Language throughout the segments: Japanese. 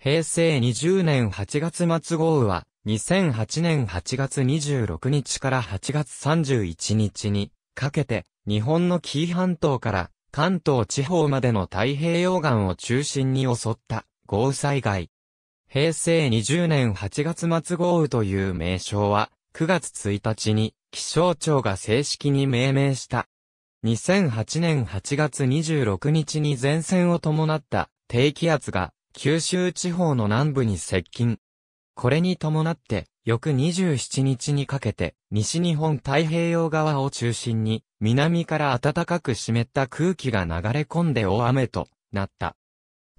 平成20年8月末豪雨は、2008年8月26日から8月31日にかけて、日本の紀伊半島から関東地方までの太平洋岸を中心に襲った豪雨災害。平成20年8月末豪雨という名称は、9月1日に気象庁が正式に命名した。2008年8月26日に前線を伴った低気圧が九州地方の南部に接近。これに伴って、翌27日にかけて、西日本太平洋側を中心に、南から暖かく湿った空気が流れ込んで大雨となった。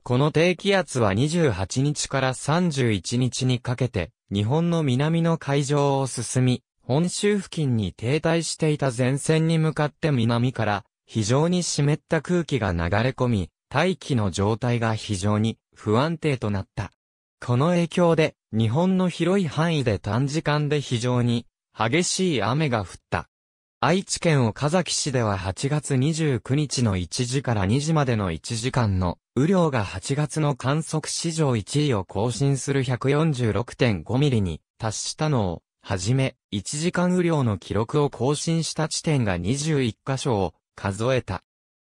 この低気圧は28日から31日にかけて、日本の南の海上を進み、本州付近に停滞していた前線に向かって南から、非常に湿った空気が流れ込み、大気の状態が非常に不安定となった。この影響で、日本の広い範囲で短時間で非常に激しい雨が降った。愛知県岡崎市では8月29日の1時から2時までの1時間の雨量が8月の観測史上1位を更新する146.5ミリに達したのを、はじめ、1時間雨量の記録を更新した地点が21箇所を数えた。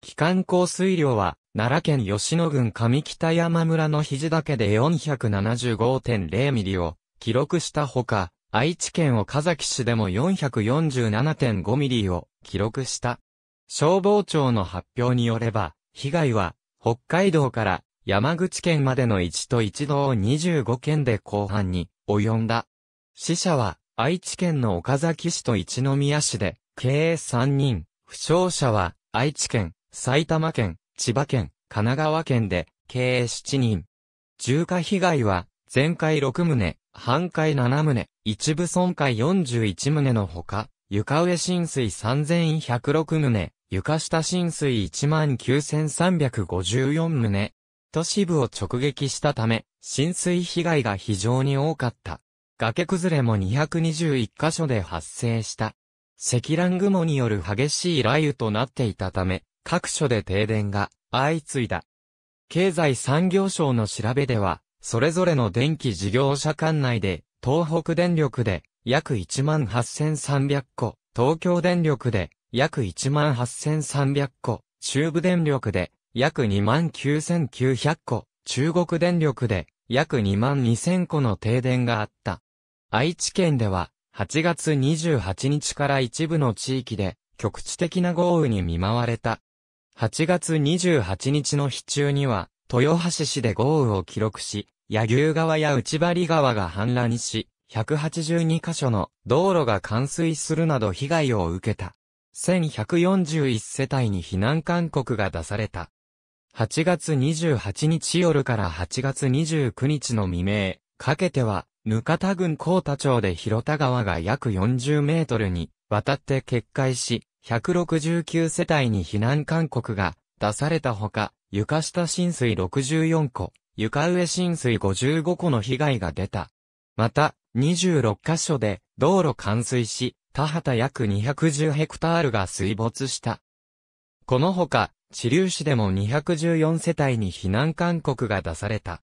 期間降水量は奈良県吉野郡上北山村の肘岳で475.0ミリを記録したほか、愛知県岡崎市でも447.5ミリを記録した。消防庁の発表によれば、被害は北海道から山口県までの1と1度を25県で後半に及んだ。死者は愛知県の岡崎市と一宮市で計3人、負傷者は愛知県、埼玉県、千葉県、神奈川県で、計7人。重火被害は、全壊6棟、半壊7棟、一部損壊41棟のほか、床上浸水3106棟、床下浸水19354棟、都市部を直撃したため、浸水被害が非常に多かった。崖崩れも221箇所で発生した。積乱雲による激しい雷雨となっていたため、各所で停電が相次いだ。経済産業省の調べでは、それぞれの電気事業者管内で、東北電力で約18,300個、東京電力で約18,300個、中部電力で約29,900個、中国電力で約22,000個の停電があった。愛知県では8月28日から一部の地域で局地的な豪雨に見舞われた。8月28日の日中には、豊橋市で豪雨を記録し、柳生川や内張川が氾濫し、182カ所の道路が冠水するなど被害を受けた。1141世帯に避難勧告が出された。8月28日夜から8月29日の未明、かけては、額田郡高田町で広田川が約40メートルに渡って決壊し、169世帯に避難勧告が出されたほか、床下浸水64個、床上浸水55個の被害が出た。また、26カ所で道路冠水し、田畑約210ヘクタールが水没した。このほか、知立市でも214世帯に避難勧告が出された。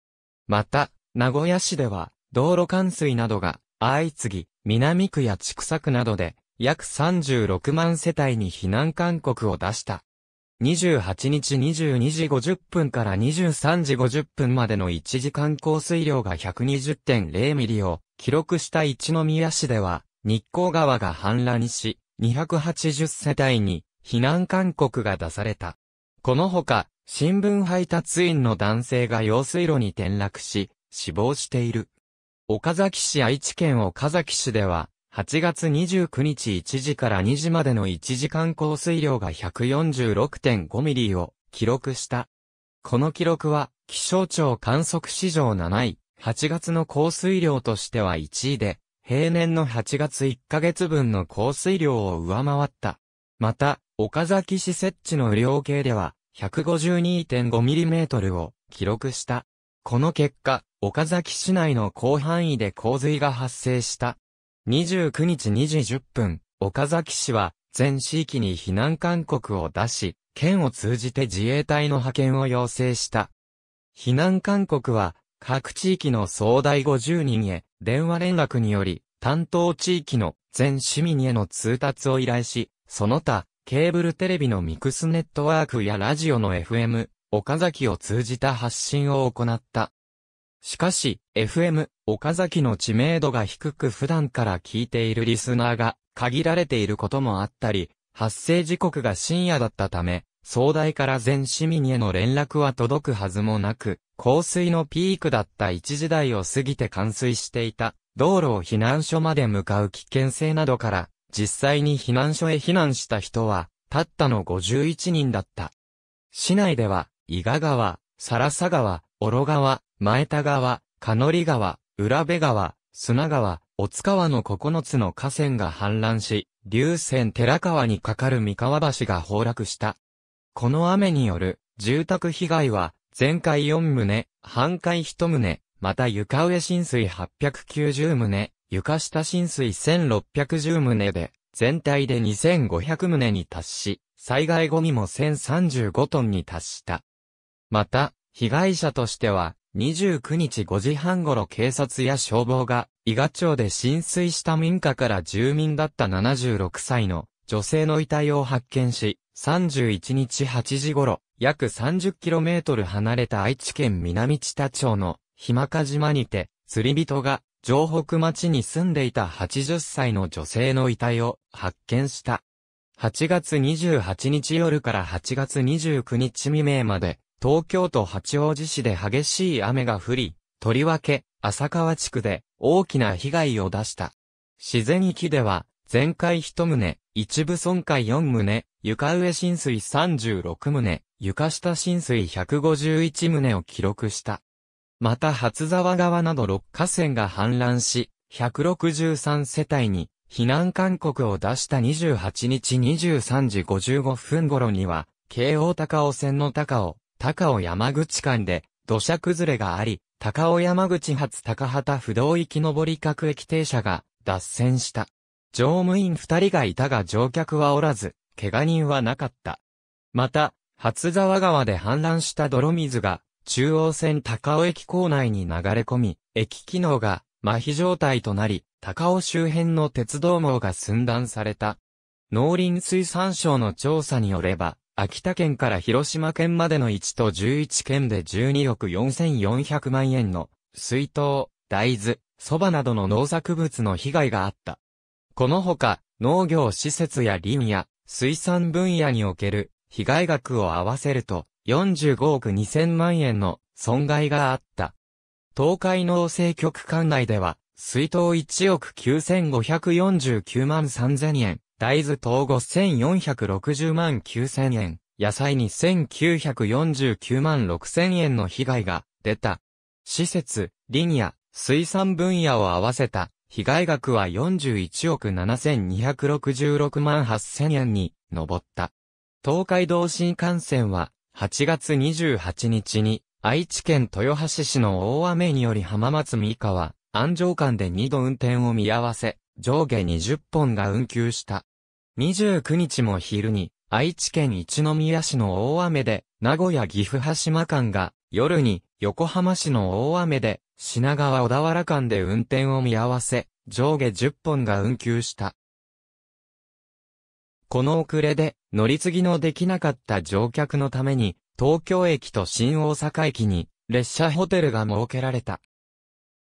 また、名古屋市では、道路冠水などが相次ぎ、南区や千草区などで約36万世帯に避難勧告を出した。28日22時50分から23時50分までの1時間降水量が120.0ミリを記録した一宮市では、日光川が氾濫し、280世帯に避難勧告が出された。このほか、新聞配達員の男性が用水路に転落し、死亡している。岡崎市愛知県岡崎市では、8月29日1時から2時までの1時間降水量が146.5ミリを記録した。この記録は気象庁観測史上7位、8月の降水量としては1位で、平年の8月1ヶ月分の降水量を上回った。また、岡崎市設置の雨量計では、1 5 2 5トルを記録した。この結果、岡崎市内の広範囲で洪水が発生した。29日2時10分、岡崎市は、全市域に避難勧告を出し、県を通じて自衛隊の派遣を要請した。避難勧告は、各地域の総代50人へ、電話連絡により、担当地域の全市民への通達を依頼し、その他、ケーブルテレビのミクスネットワークやラジオの FM、岡崎を通じた発信を行った。しかし、FM、岡崎の知名度が低く普段から聞いているリスナーが限られていることもあったり、発生時刻が深夜だったため、総大から全市民への連絡は届くはずもなく、降水のピークだった一時代を過ぎて冠水していた、道路を避難所まで向かう危険性などから、実際に避難所へ避難した人は、たったの51人だった。市内では、伊賀川、サラサ川、オロ川、前田川、かのり川、浦部川、砂川、おつ川の9つの河川が氾濫し、流線寺川に架かる三河橋が崩落した。この雨による住宅被害は、全壊4棟、半壊1棟、また床上浸水890棟、床下浸水1610棟で、全体で2500棟に達し、災害後にも1035トンに達した。また、被害者としては、29日5時半頃警察や消防が、伊賀町で浸水した民家から住民だった76歳の女性の遺体を発見し、31日8時頃、約 30km 離れた愛知県南知多町の日間賀島にて、釣り人が、城北町に住んでいた80歳の女性の遺体を発見した。8月28日夜から8月29日未明まで、東京都八王子市で激しい雨が降り、とりわけ、浅川地区で大きな被害を出した。自然域では、全壊一棟、一部損壊四棟、床上浸水36棟、床下浸水151棟を記録した。また初沢川など六河川が氾濫し、163世帯に避難勧告を出した28日23時55分頃には、京王高尾線の高尾、高尾山口間で土砂崩れがあり、高尾山口発高畑不動域上り各駅停車が脱線した。乗務員二人がいたが乗客はおらず、怪我人はなかった。また、初沢川で氾濫した泥水が、中央線高尾駅構内に流れ込み、駅機能が麻痺状態となり、高尾周辺の鉄道網が寸断された。農林水産省の調査によれば、秋田県から広島県までの1と11県で12億4400万円の水筒、大豆、蕎麦などの農作物の被害があった。このほか、農業施設や林や水産分野における被害額を合わせると45億2000万円の損害があった。東海農政局管内では、水筒1億9549万3000円、大豆統合1460万9000円、野菜に1949万6000円の被害が出た。施設、林野、水産分野を合わせた被害額は41億7266万8000円に上った。東海道新幹線は8月28日に愛知県豊橋市の大雨により浜松三河、安城間で2度運転を見合わせ、上下20本が運休した。29日も昼に、愛知県一宮市の大雨で、名古屋岐阜羽島間が、夜に、横浜市の大雨で、品川小田原間で運転を見合わせ、上下10本が運休した。この遅れで、乗り継ぎのできなかった乗客のために、東京駅と新大阪駅に、列車ホテルが設けられた。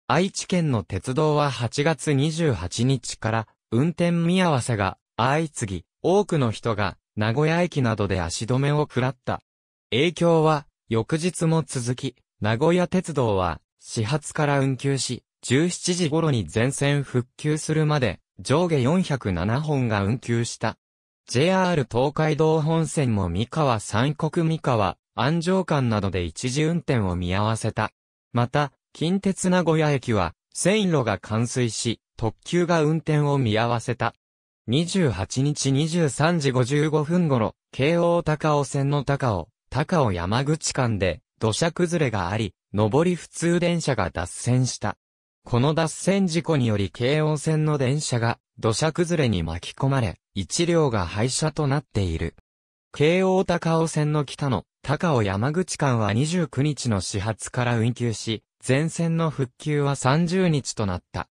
愛知県の鉄道は8月28日から、運転見合わせが相次ぎ、多くの人が、名古屋駅などで足止めを食らった。影響は、翌日も続き、名古屋鉄道は、始発から運休し、17時頃に全線復旧するまで、上下407本が運休した。JR 東海道本線も三河三国三河、安城間などで一時運転を見合わせた。また、近鉄名古屋駅は、線路が冠水し、特急が運転を見合わせた。28日23時55分頃、京王高尾線の高尾、高尾山口間で土砂崩れがあり、上り普通電車が脱線した。この脱線事故により京王線の電車が土砂崩れに巻き込まれ、一両が廃車となっている。京王高尾線の北の高尾山口間は29日の始発から運休し、全線の復旧は30日となった。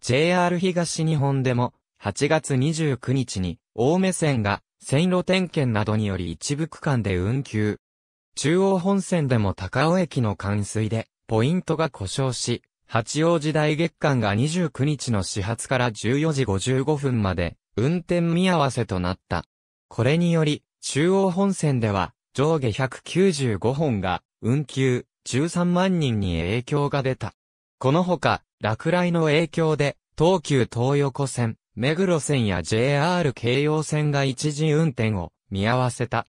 JR 東日本でも8月29日に、青梅線が線路点検などにより一部区間で運休。中央本線でも高尾駅の冠水で、ポイントが故障し、八王子大月間が29日の始発から14時55分まで、運転見合わせとなった。これにより、中央本線では、上下195本が、運休、13万人に影響が出た。このほか、落雷の影響で、東急東横線、目黒線や JR 京葉線が一時運転を見合わせた。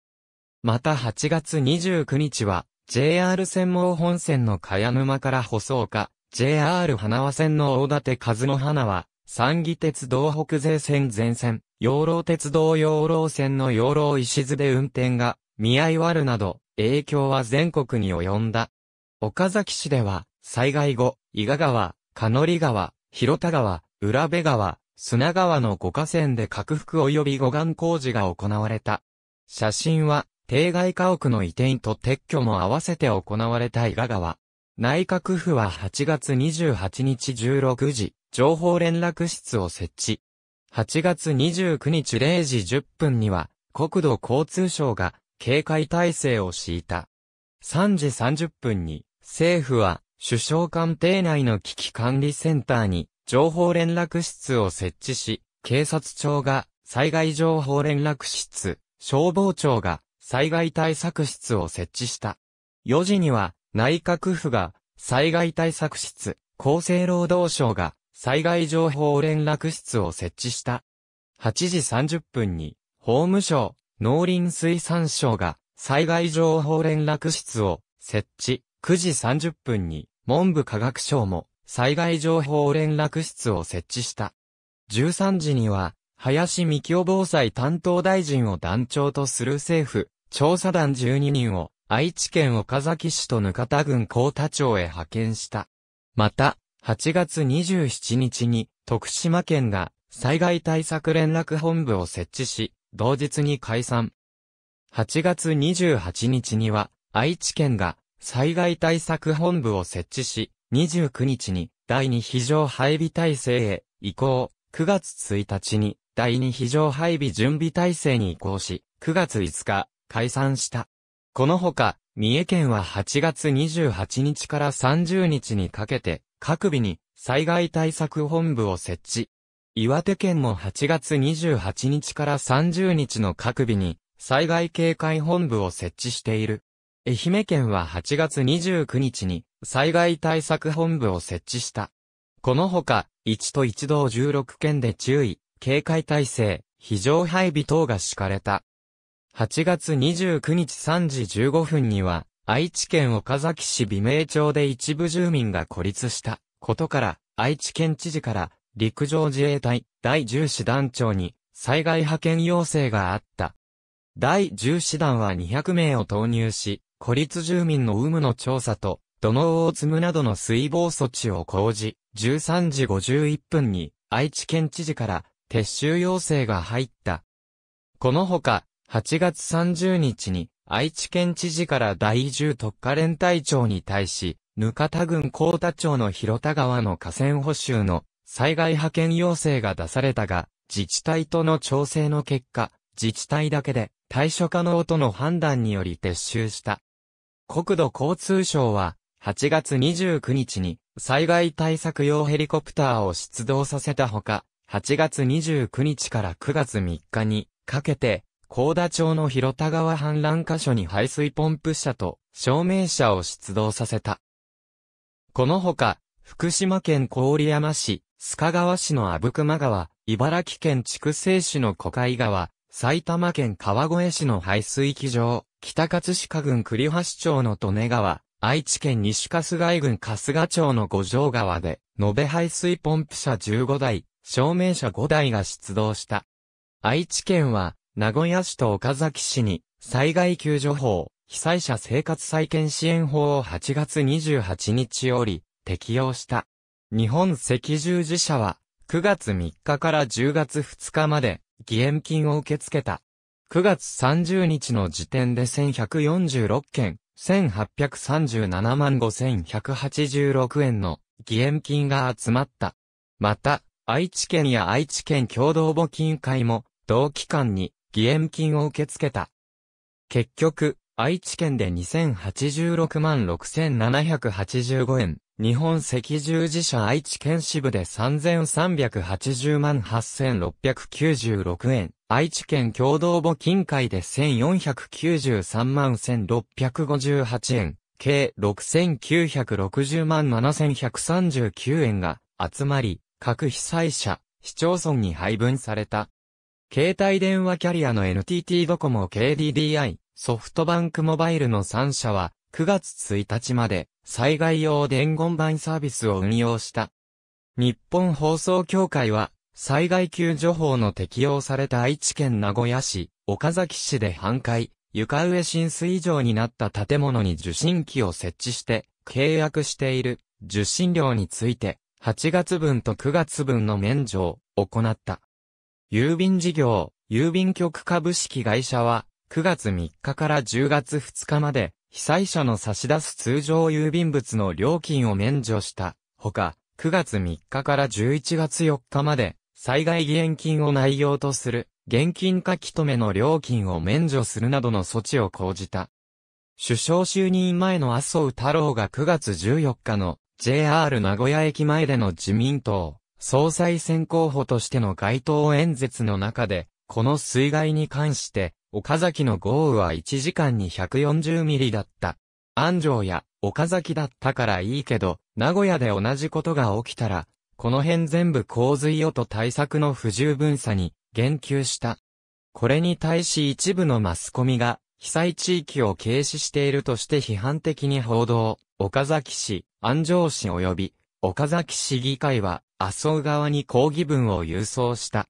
また8月29日は、JR 線毛本線の茅沼から細岡、JR 花輪線の大館和野花は、三義鉄道北西線全線、養老鉄道養老線の養老石津で運転が、見合い割るなど、影響は全国に及んだ。岡崎市では、災害後、伊賀川、香里川、広田川、浦部川、砂川の五河川で拡幅及び護岸工事が行われた。写真は、定外家屋の移転と撤去も合わせて行われた伊賀川。内閣府は8月28日16時、情報連絡室を設置。8月29日0時10分には、国土交通省が警戒体制を敷いた。3時30分に、政府は首相官邸内の危機管理センターに情報連絡室を設置し、警察庁が災害情報連絡室、消防庁が災害対策室を設置した。4時には内閣府が災害対策室、厚生労働省が災害情報連絡室を設置した。8時30分に法務省、農林水産省が災害情報連絡室を設置。9時30分に文部科学省も災害情報連絡室を設置した。13時には、林美京防災担当大臣を団長とする政府、調査団12人を、愛知県岡崎市とか田郡高田町へ派遣した。また、8月27日に、徳島県が災害対策連絡本部を設置し、同日に解散。8月28日には、愛知県が災害対策本部を設置し、29日に第2非常配備体制へ移行、9月1日に第2非常配備準備体制に移行し、9月5日、解散した。このほか、三重県は8月28日から30日にかけて、各日に災害対策本部を設置。岩手県も8月28日から30日の各日に災害警戒本部を設置している。愛媛県は8月29日に災害対策本部を設置した。このほか、1と1同16県で注意、警戒体制、非常配備等が敷かれた。8月29日3時15分には、愛知県岡崎市美名町で一部住民が孤立したことから、愛知県知事から陸上自衛隊第10師団長に災害派遣要請があった。第10師団は200名を投入し、孤立住民の有無の調査と土のを積むなどの水防措置を講じ、13時51分に愛知県知事から撤収要請が入った。このほか、8月30日に愛知県知事から第10特化連隊長に対し、ぬかた郡高田町の広田川の河川補修の災害派遣要請が出されたが、自治体との調整の結果、自治体だけで対処可能との判断により撤収した。国土交通省は、8月29日に災害対策用ヘリコプターを出動させたほか、8月29日から9月3日にかけて、高田町の広田川氾濫箇所に排水ポンプ車と照明車を出動させた。このほか、福島県郡山市、須賀川市の阿武隈川、茨城県筑西市の小海川、埼玉県川越市の排水機場、北葛飾郡栗橋町の利根川、愛知県西春日郡春日町の五条川で、延べ排水ポンプ車15台、照明車5台が出動した。愛知県は、名古屋市と岡崎市に、災害救助法、被災者生活再建支援法を8月28日より、適用した。日本赤十字社は、9月3日から10月2日まで、義援金を受け付けた。9月30日の時点で1146件、1837万5186円の義援金が集まった。また、愛知県や愛知県共同募金会も同期間に義援金を受け付けた。結局、愛知県で2086万6785円、日本赤十字社愛知県支部で3380万8696円、愛知県共同募金会で1493万1658円、計6960万7139円が集まり、各被災者、市町村に配分された。携帯電話キャリアの NTT ドコモ KDDI、ソフトバンクモバイルの3社は、9月1日まで、災害用伝言版サービスを運用した。日本放送協会は、災害救助法の適用された愛知県名古屋市、岡崎市で半壊、床上浸水以上になった建物に受信機を設置して、契約している受信料について、8月分と9月分の免除を行った。郵便事業、郵便局株式会社は、9月3日から10月2日まで、被災者の差し出す通常郵便物の料金を免除した。ほか、9月3日から11月4日まで、災害義援金を内容とする、現金書き留めの料金を免除するなどの措置を講じた。首相就任前の麻生太郎が9月14日の JR 名古屋駅前での自民党総裁選候補としての街頭演説の中で、この水害に関して岡崎の豪雨は1時間に140ミリだった。安城や岡崎だったからいいけど、名古屋で同じことが起きたら、この辺全部洪水よと対策の不十分さに言及した。これに対し一部のマスコミが、被災地域を軽視しているとして批判的に報道、岡崎市、安城市及び、岡崎市議会は、麻生側に抗議文を郵送した。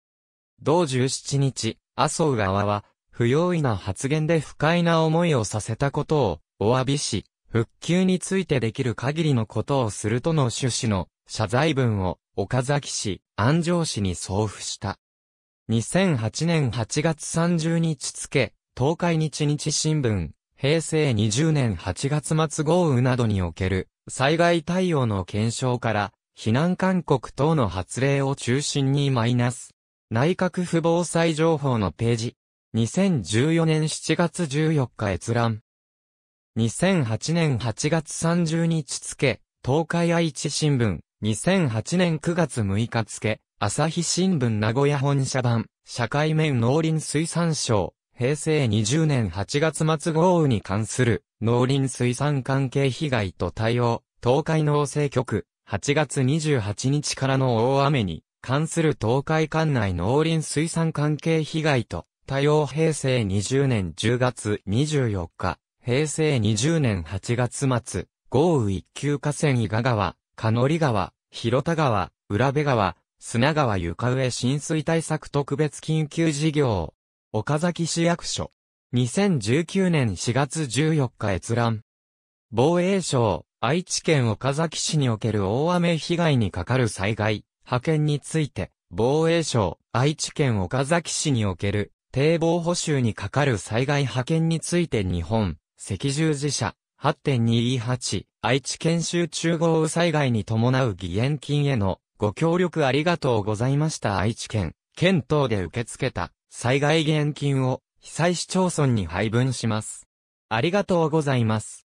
同17日、麻生側は、不用意な発言で不快な思いをさせたことをお詫びし、復旧についてできる限りのことをするとの趣旨の謝罪文を岡崎市、安城市に送付した。2008年8月30日付、東海日日新聞、平成20年8月末豪雨などにおける災害対応の検証から、避難勧告等の発令を中心にマイナス。内閣府防災情報のページ、2014年7月14日閲覧。2008年8月30日付、東海愛知新聞。2008年9月6日付、朝日新聞名古屋本社版、社会面農林水産省、平成20年8月末豪雨に関する農林水産関係被害と対応、東海農政局、8月28日からの大雨に関する東海管内農林水産関係被害と太陽平成20年10月24日、平成20年8月末、豪雨一級河川伊賀川、かのり川、広田川、浦部川、砂川床上浸水対策特別緊急事業、岡崎市役所。2019年4月14日閲覧。防衛省、愛知県岡崎市における大雨被害にかかる災害、派遣について、防衛省、愛知県岡崎市における堤防補修にかかる災害派遣について日本、赤十字社、8.228、愛知県集中豪雨災害に伴う義援金へのご協力ありがとうございました愛知県、県等で受け付けた災害義援金を被災市町村に配分します。ありがとうございます。